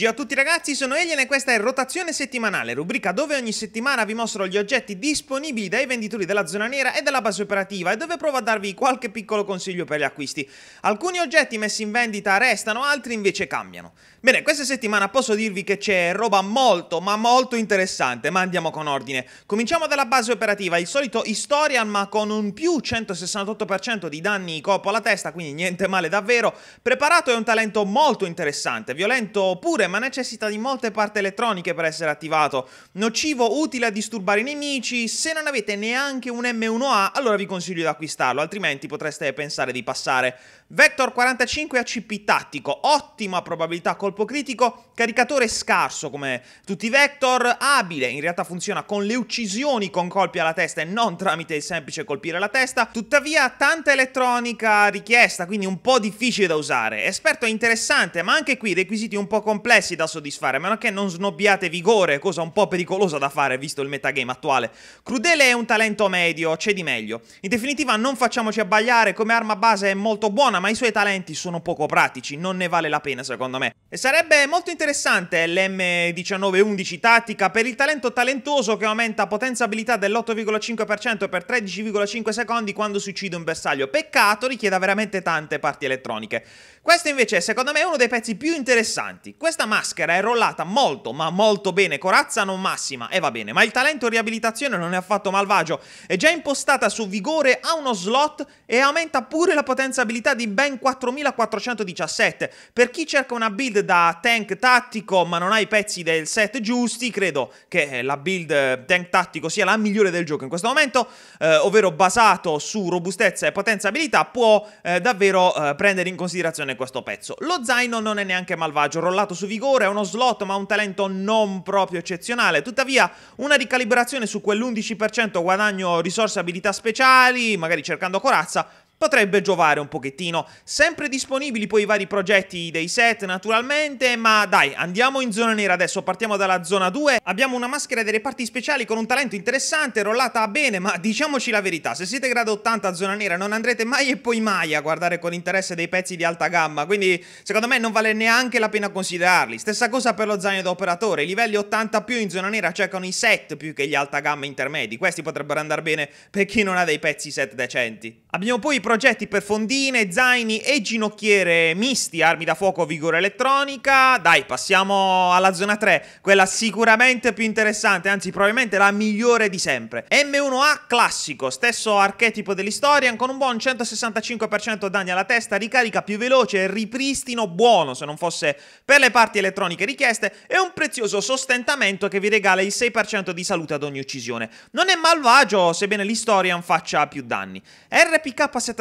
Ciao a tutti ragazzi, sono Elian e questa è Rotazione Settimanale, rubrica dove ogni settimana vi mostro gli oggetti disponibili dai venditori della zona nera e della base operativa e dove provo a darvi qualche piccolo consiglio per gli acquisti. Alcuni oggetti messi in vendita restano, altri invece cambiano. Bene, questa settimana posso dirvi che c'è roba molto ma molto interessante, ma andiamo con ordine. Cominciamo dalla base operativa, il solito Historian ma con un più 168% di danni coppo alla testa, quindi niente male davvero. Preparato è un talento molto interessante, violento pure ma necessita di molte parti elettroniche per essere attivato. Nocivo, utile a disturbare i nemici, se non avete neanche un M1A allora vi consiglio di acquistarlo, altrimenti potreste pensare di passare. Vector 45 ACP tattico, ottima probabilità colpo critico, caricatore scarso come tutti i Vector, abile, in realtà funziona con le uccisioni con colpi alla testa e non tramite il semplice colpire la testa, tuttavia tanta elettronica richiesta, quindi un po' difficile da usare. Esperto è interessante, ma anche qui requisiti un po' complessi complessi da soddisfare, a meno che non snobbiate vigore, cosa un po' pericolosa da fare visto il metagame attuale. Crudele è un talento medio, c'è di meglio. In definitiva non facciamoci abbagliare, come arma base è molto buona, ma i suoi talenti sono poco pratici, non ne vale la pena secondo me. E sarebbe molto interessante l'M1911 tattica per il talento talentuoso che aumenta potenza abilità dell'8,5% per 13,5 secondi quando si uccide un bersaglio. Peccato richieda veramente tante parti elettroniche. Questo invece secondo me è uno dei pezzi più interessanti. Questa maschera è rollata molto, ma molto bene. Corazza non massima, e eh, va bene. Ma il talento riabilitazione non è affatto malvagio. È già impostata su vigore, ha uno slot e aumenta pure la potenza abilità di ben 4417. Per chi cerca una build da tank tattico, ma non ha i pezzi del set giusti, credo che eh, la build eh, tank tattico sia la migliore del gioco in questo momento, eh, ovvero basato su robustezza e potenza abilità, può eh, davvero eh, prendere in considerazione questo pezzo. Lo zaino non è neanche malvagio, rollato su vigore vigore, è uno slot ma un talento non proprio eccezionale. Tuttavia una ricalibrazione su quell'11% guadagno risorse abilità speciali, magari cercando corazza, potrebbe giovare un pochettino. Sempre disponibili poi i vari progetti dei set naturalmente, ma dai, andiamo in zona nera adesso, partiamo dalla zona 2. Abbiamo una maschera dei reparti speciali con un talento interessante, rollata bene, ma diciamoci la verità, se siete grado 80 a zona nera non andrete mai e poi mai a guardare con interesse dei pezzi di alta gamma, quindi secondo me non vale neanche la pena considerarli. Stessa cosa per lo zaino d'operatore, i livelli 80 più in zona nera cercano i set più che gli alta gamma intermedi, questi potrebbero andare bene per chi non ha dei pezzi set decenti. Abbiamo poi i progetti per fondine, zaini e ginocchiere misti, armi da fuoco, vigore elettronica. Dai, passiamo alla zona 3, quella sicuramente più interessante, anzi probabilmente la migliore di sempre. M1A classico, stesso archetipo dell'Historian, con un buon 165% danni alla testa, ricarica più veloce, ripristino buono se non fosse per le parti elettroniche richieste e un prezioso sostentamento che vi regala il 6% di salute ad ogni uccisione. Non è malvagio, sebbene l'Historian faccia più danni. RPK-70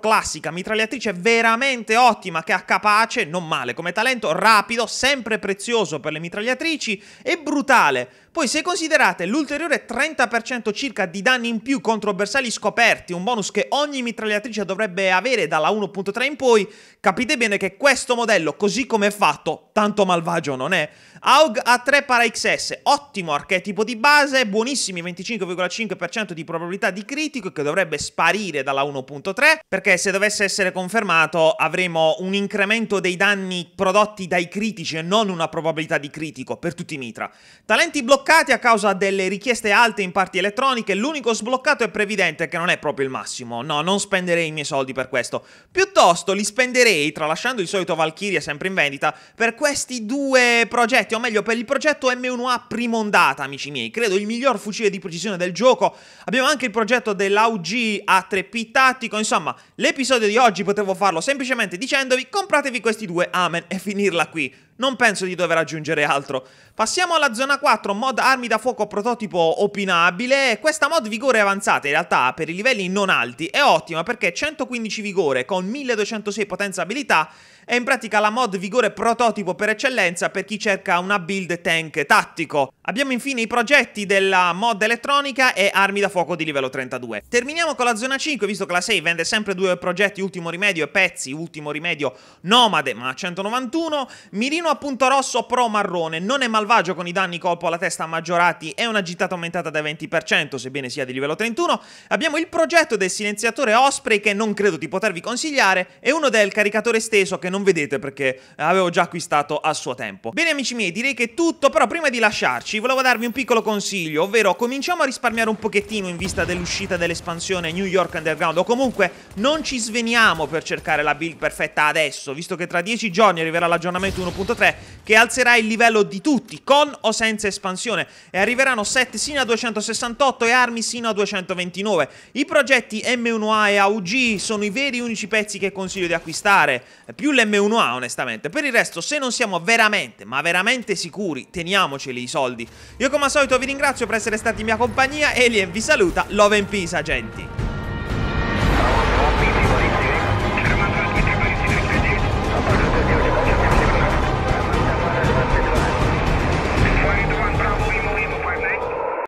classica, mitragliatrice veramente ottima che ha capace, non male come talento, rapido, sempre prezioso per le mitragliatrici e brutale. Poi se considerate l'ulteriore 30% circa di danni in più contro bersagli scoperti, un bonus che ogni mitragliatrice dovrebbe avere dalla 1.3 in poi, capite bene che questo modello, così come è fatto, tanto malvagio non è. AUG A3 para XS, ottimo archetipo di base, buonissimi 25,5% di probabilità di critico che dovrebbe sparire dalla 1.3 3, perché se dovesse essere confermato avremo un incremento dei danni prodotti dai critici e non una probabilità di critico per tutti i mitra. Talenti bloccati a causa delle richieste alte in parti elettroniche, l'unico sbloccato è previdente che non è proprio il massimo. No, non spenderei i miei soldi per questo. Piuttosto li spenderei, tralasciando il solito Valkyria sempre in vendita, per questi due progetti, o meglio per il progetto M1A prima ondata, amici miei. Credo il miglior fucile di precisione del gioco. Abbiamo anche il progetto dell'AUG A3P tattico, insomma, l'episodio di oggi potevo farlo semplicemente dicendovi compratevi questi due, amen, e finirla qui. Non penso di dover aggiungere altro. Passiamo alla zona 4, mod armi da fuoco prototipo opinabile. Questa mod vigore avanzata in realtà per i livelli non alti è ottima perché 115 vigore con 1206 potenza abilità è in pratica la mod vigore prototipo per eccellenza per chi cerca una build tank tattico. Abbiamo infine i progetti della mod elettronica e armi da fuoco di livello 32. Terminiamo con la zona 5 visto che la 6 vende sempre due progetti ultimo rimedio e pezzi ultimo rimedio nomade ma 191. Mirino Veleno a punto rosso pro marrone, non è malvagio con i danni colpo alla testa maggiorati e una gittata aumentata dai 20%, sebbene sia di livello 31. Abbiamo il progetto del silenziatore Osprey che non credo di potervi consigliare e uno del caricatore steso che non vedete perché avevo già acquistato a suo tempo. Bene amici miei, direi che è tutto, però prima di lasciarci volevo darvi un piccolo consiglio, ovvero cominciamo a risparmiare un pochettino in vista dell'uscita dell'espansione New York Underground o comunque non ci sveniamo per cercare la build perfetta adesso, visto che tra 10 giorni arriverà l'aggiornamento 1.3 3 che alzerà il livello di tutti, con o senza espansione, e arriveranno set sino a 268 e armi sino a 229. I progetti M1A e AUG sono i veri unici pezzi che consiglio di acquistare, più l'M1A onestamente. Per il resto, se non siamo veramente, ma veramente sicuri, teniamoceli i soldi. Io come al solito vi ringrazio per essere stati in mia compagnia, Alien vi saluta, Love and Peace agenti.